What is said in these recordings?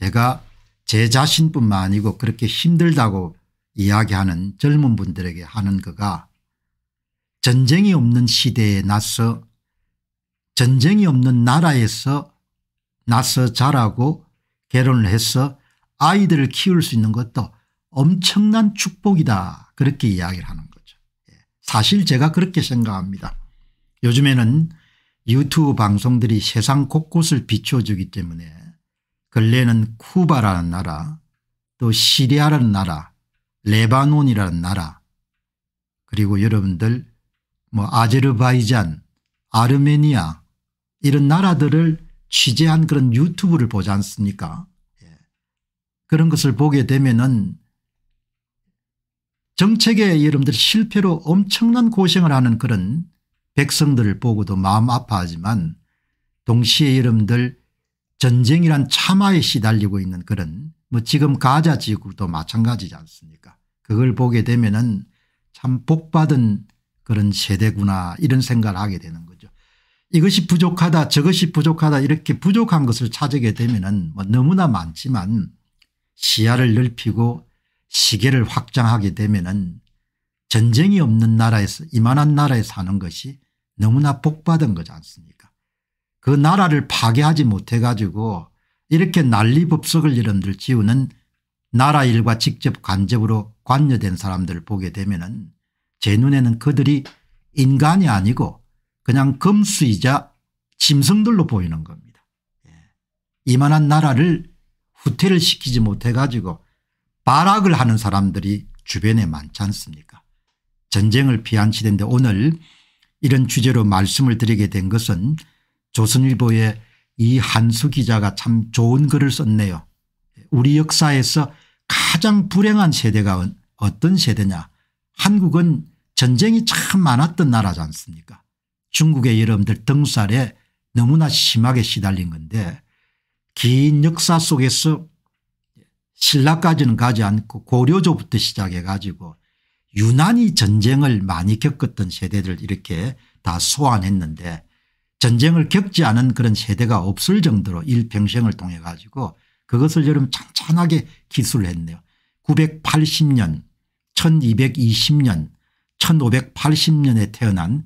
제가 제 자신뿐만 아니고 그렇게 힘들다고 이야기하는 젊은 분들에게 하는 거가 전쟁이 없는 시대에 나서 전쟁이 없는 나라에서 나서 자라고 결혼을 해서 아이들을 키울 수 있는 것도 엄청난 축복이다 그렇게 이야기를 하는 거죠. 예. 사실 제가 그렇게 생각합니다. 요즘에는 유튜브 방송들이 세상 곳곳을 비춰주기 때문에 근래는 쿠바라는 나라 또 시리아라는 나라 레바논이라는 나라 그리고 여러분들 뭐 아제르바이잔 아르메니아 이런 나라들을 취재한 그런 유튜브를 보지 않습니까 예. 그런 것을 보게 되면은 정책에 여러분들 실패로 엄청난 고생을 하는 그런 백성들을 보고도 마음 아파하지만 동시에 여러분들 전쟁이란 참화에 시달리고 있는 그런 뭐 지금 가자 지구도 마찬가지지 않습니까 그걸 보게 되면 은참 복받은 그런 세대구나 이런 생각을 하게 되는 거죠. 이것이 부족하다 저것이 부족하다 이렇게 부족한 것을 찾게 되면 은뭐 너무나 많지만 시야를 넓히고 시계를 확장하게 되면 은 전쟁이 없는 나라에서 이만한 나라에 사는 것이 너무나 복받은 거지 않습니까 그 나라를 파괴하지 못해가지고 이렇게 난리법석을 이러분들 지우는 나라 일과 직접 간접으로 관여된 사람들을 보게 되면 은제 눈에는 그들이 인간이 아니고 그냥 금수이자 짐승들로 보이는 겁니다. 예. 이만한 나라를 후퇴를 시키지 못해가지고 발악을 하는 사람들이 주변에 많지 않습니까 전쟁을 피한 시대인데 오늘 이런 주제로 말씀을 드리게 된 것은 조선일보의 이한수 기자가 참 좋은 글을 썼네요. 우리 역사에서 가장 불행한 세대가 어, 어떤 세대냐 한국은 전쟁이 참 많았던 나라지 않습니까 중국의 여러분들 등살에 너무나 심하게 시달린 건데 긴 역사 속에서 신라까지는 가지 않고 고려조부터 시작해 가지고 유난히 전쟁을 많이 겪었던 세대들 이렇게 다 소환했는데 전쟁을 겪지 않은 그런 세대가 없을 정도로 일평생을 통해 가지고 그것을 여름 찬찬하게 기술을 했네요. 980년 1220년 1580년에 태어난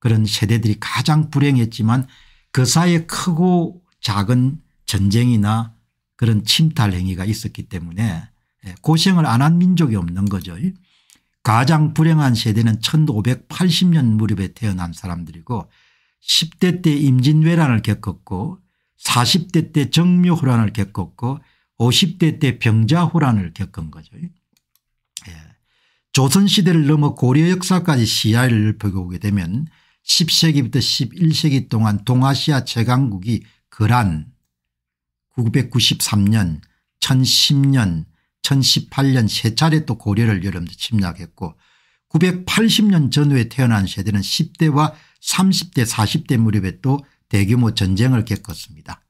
그런 세대들이 가장 불행했지만 그 사이에 크고 작은 전쟁이나 그런 침탈 행위가 있었기 때문에 예, 고생을 안 한 민족이 없는 거죠. 가장 불행한 세대는 1580년 무렵에 태어난 사람들이고 10대 때 임진왜란을 겪었고 40대 때 정묘호란을 겪었고 50대 때 병자호란을 겪은 거죠. 예. 조선시대를 넘어 고려 역사까지 시야를 보게 되면 10세기부터 11세기 동안 동아시아 제강국이 거란 993년 1010년 1018년 세 차례 또 고려를 여러분들 침략했고 980년 전후에 태어난 세대는 10대와 30대 40대 무렵에 또 대규모 전쟁을 겪었습니다.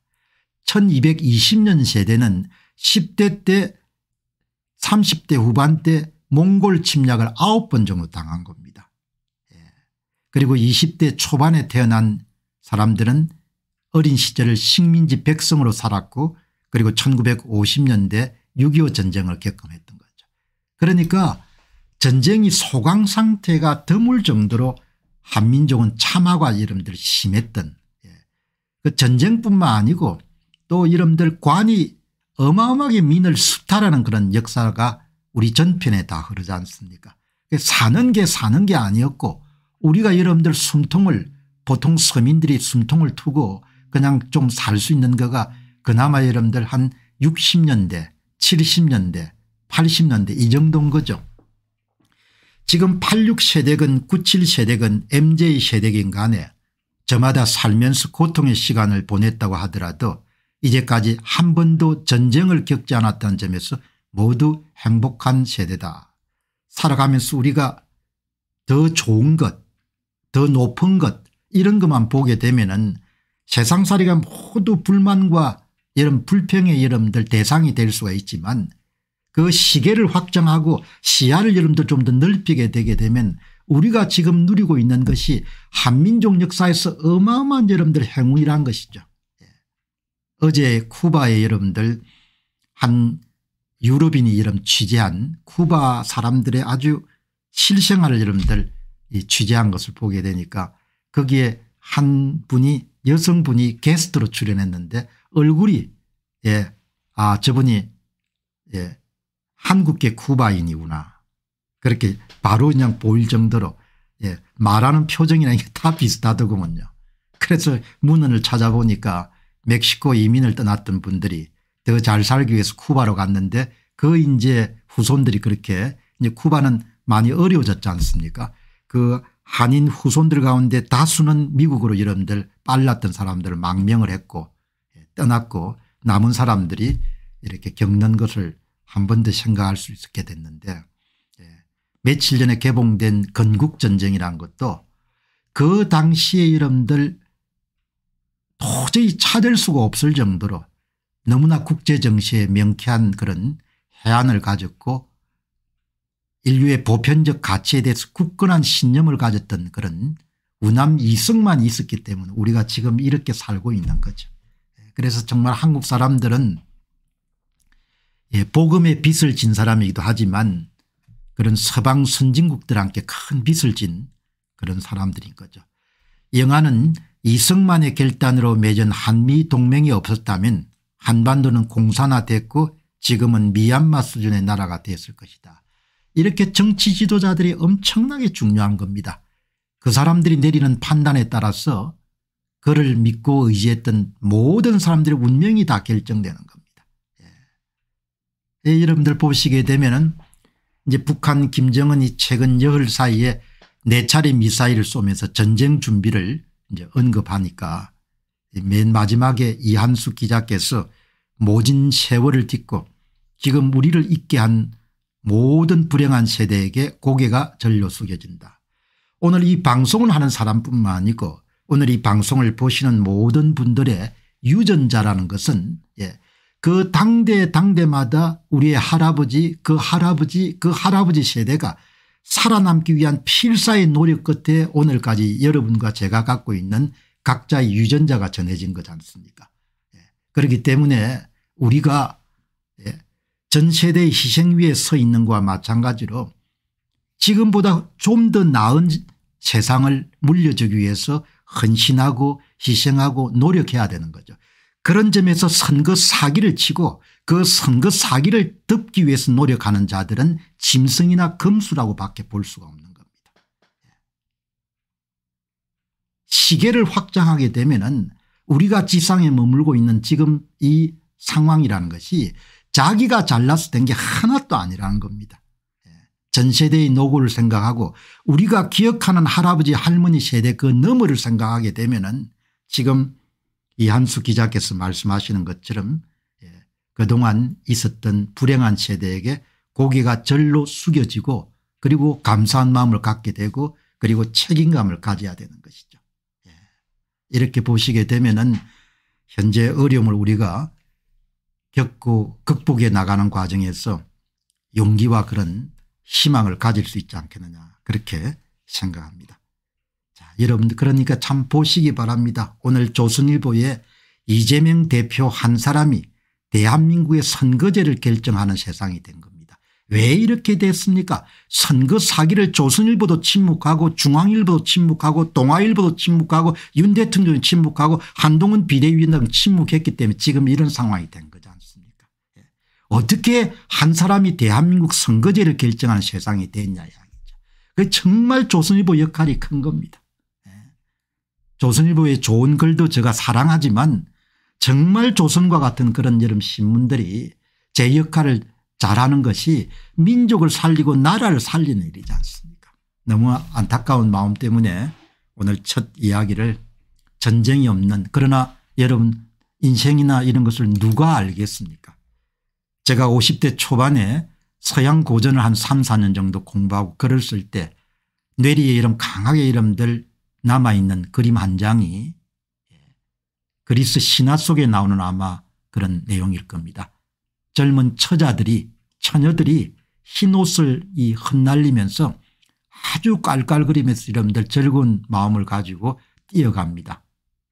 1220년 세대는 10대 때 30대 후반때 몽골 침략을 9번 정도 당한 겁니다. 예. 그리고 20대 초반에 태어난 사람들은 어린 시절을 식민지 백성으로 살았고 그리고 1950년대 6.25 전쟁을 겪음했던 거죠. 그러니까 전쟁이 소강 상태가 드물 정도로 한민족은 참화가 이름들 심했던 예. 그 전쟁뿐만 아니고 또 이름들 관이 어마어마하게 민을 수탈하는 그런 역사가 우리 전편에 다 흐르지 않습니까 사는 게 사는 게 아니었고 우리가 여러분들 숨통을 보통 서민들이 숨통을 투고 그냥 좀 살 수 있는 거가 그나마 여러분들 한 60년대 70년대 80년대 이 정도인 거죠. 지금 86세대건 97세대건 m j 세대긴 간에 저마다 살면서 고통의 시간을 보냈다고 하더라도 이제까지 한 번도 전쟁을 겪지 않았다는 점에서 모두 행복한 세대다. 살아가면서 우리가 더 좋은 것, 더 높은 것 이런 것만 보게 되면 은 세상살이가 모두 불만과 이런 불평의 여러분들 대상이 될 수가 있지만 그 시계를 확장하고 시야를 여러분들 좀 더 넓히게 되게 되면 우리가 지금 누리고 있는 것이 한민족 역사에서 어마어마한 여러분들 행운이란 것이죠. 예. 어제 쿠바에 여러분들 한 유럽인이 여러 취재한 쿠바 사람들의 아주 실생활을 여러분들 취재한 것을 보게 되니까 거기에 한 분이 여성분이 게스트로 출연했는데 얼굴이 예, 아 저분이 예, 한국계 쿠바인이구나. 그렇게 바로 그냥 보일 정도로 예, 말하는 표정이나 이게 다 비슷하더군요. 그래서 문헌을 찾아보니까 멕시코 이민을 떠났던 분들이 더 잘 살기 위해서 쿠바로 갔는데 그 이제 후손들이 그렇게 이제 쿠바는 많이 어려워졌지 않습니까 그 한인 후손들 가운데 다수는 미국으로 여러분들 빨랐던 사람들을 망명을 했고 예, 떠났고 남은 사람들이 이렇게 겪는 것을 한번더 생각할 수 있게 됐는데 예. 며칠 전에 개봉된 건국전쟁이라는 것도 그 당시의 이름들 도저히 찾을 수가 없을 정도로 너무나 국제정세에 명쾌한 그런 해안을 가졌고 인류의 보편적 가치에 대해서 굳건한 신념을 가졌던 그런 우남 이성만 있었기 때문에 우리가 지금 이렇게 살고 있는 거죠. 예, 그래서 정말 한국 사람들은 예, 복음의 빚을 진 사람이기도 하지만 그런 서방 선진국들 함께 큰 빚을 진 그런 사람들인 거죠. 영화는 이승만의 결단으로 맺은 한미 동맹이 없었다면 한반도는 공산화됐고 지금은 미얀마 수준의 나라가 됐을 것이다. 이렇게 정치 지도자들이 엄청나게 중요한 겁니다. 그 사람들이 내리는 판단에 따라서 그를 믿고 의지했던 모든 사람들의 운명이 다 결정되는 겁니다. 여러분들 보시게 되면은 이제 북한 김정은이 최근 열흘 사이에 네 차례 미사일을 쏘면서 전쟁 준비를 이제 언급하니까 맨 마지막에 이한수 기자께서 모진 세월을 딛고 지금 우리를 잊게 한 모든 불행한 세대에게 고개가 절로 숙여진다. 오늘 이 방송을 하는 사람뿐만 아니고 오늘 이 방송을 보시는 모든 분들의 유전자라는 것은 예, 그 당대 당대마다 우리의 할아버지 그 할아버지 그 할아버지 세대가 살아남기 위한 필사의 노력 끝에 오늘까지 여러분과 제가 갖고 있는 각자의 유전자가 전해진 거지 않습니까 예. 그렇기 때문에 우리가 예. 전 세대의 희생 위에 서 있는 것과 마찬가지로 지금보다 좀 더 나은 세상을 물려주기 위해서 헌신하고 희생하고 노력해야 되는 거죠. 그런 점에서 선거 사기를 치고 그 선거 사기를 덮기 위해서 노력하는 자들은 짐승이나 금수라고 밖에 볼 수가 없는 겁니다. 예. 시계를 확장하게 되면 은 우리가 지상에 머물고 있는 지금 이 상황이라는 것이 자기가 잘나서 된 게 하나도 아니라는 겁니다. 예. 전 세대의 노고를 생각하고 우리가 기억하는 할아버지 할머니 세대 그 너머를 생각하게 되면 은 지금 이한수 기자께서 말씀하시는 것처럼 예, 그동안 있었던 불행한 세대에게 고개가 절로 숙여지고 그리고 감사한 마음을 갖게 되고 그리고 책임감을 가져야 되는 것이죠. 예. 이렇게 보시게 되면 은 현재 어려움을 우리가 겪고 극복해 나가는 과정에서 용기와 그런 희망을 가질 수 있지 않겠느냐 그렇게 생각합니다. 자, 여러분들 그러니까 참 보시기 바랍니다. 오늘 조선일보에 이재명 대표 한 사람이 대한민국의 선거제를 결정하는 세상이 된 겁니다. 왜 이렇게 됐습니까 선거 사기를 조선일보도 침묵하고 중앙일보도 침묵하고 동아일보도 침묵하고 윤 대통령이 침묵하고 한동훈 비대위원장 침묵했기 때문에 지금 이런 상황이 된 거지 않습니까 예. 어떻게 한 사람이 대한민국 선거제를 결정하는 세상이 됐냐 정말 조선일보 역할이 큰 겁니다. 조선일보의 좋은 글도 제가 사랑하지만 정말 조선과 같은 그런 여름 신문들이 제 역할을 잘하는 것이 민족을 살리고 나라를 살리는 일이지 않습니까 너무 안타까운 마음 때문에 오늘 첫 이야기를 전쟁이 없는 그러나 여러분 인생이나 이런 것을 누가 알겠습니까 제가 50대 초반에 서양 고전을 한3 4년 정도 공부하고 글을 쓸 때 뇌리에 이런 강하게 이름들 남아있는 그림 한 장이 예, 그리스 신화 속에 나오는 아마 그런 내용일 겁니다. 젊은 처자들이 처녀들이 흰 옷을 이 흩날리면서 아주 깔깔거리면서 여러분들 즐거운 마음을 가지고 뛰어갑니다.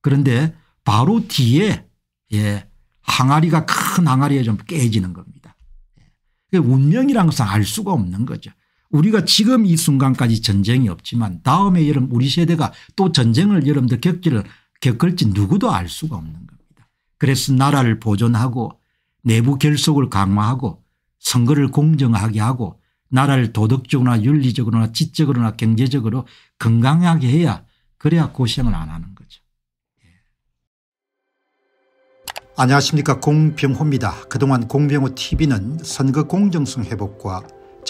그런데 바로 뒤에 예, 항아리가 큰 항아리에 좀 깨지는 겁니다. 예, 운명이란 것은 알 수가 없는 거죠. 우리가 지금 이 순간까지 전쟁이 없지만 다음에 여러분 우리 세대가 또 전쟁을 여러분들 겪기를 겪을지 누구도 알 수가 없는 겁니다. 그래서 나라를 보존하고 내부 결속을 강화하고 선거를 공정하게 하고 나라를 도덕적으로나 윤리적으로나 지적으로나 경제적으로 건강하게 해야 그래야 고생을 안 하는 거죠. 안녕하십니까 공병호입니다. 그동안 공병호 tv는 선거 공정성 회복과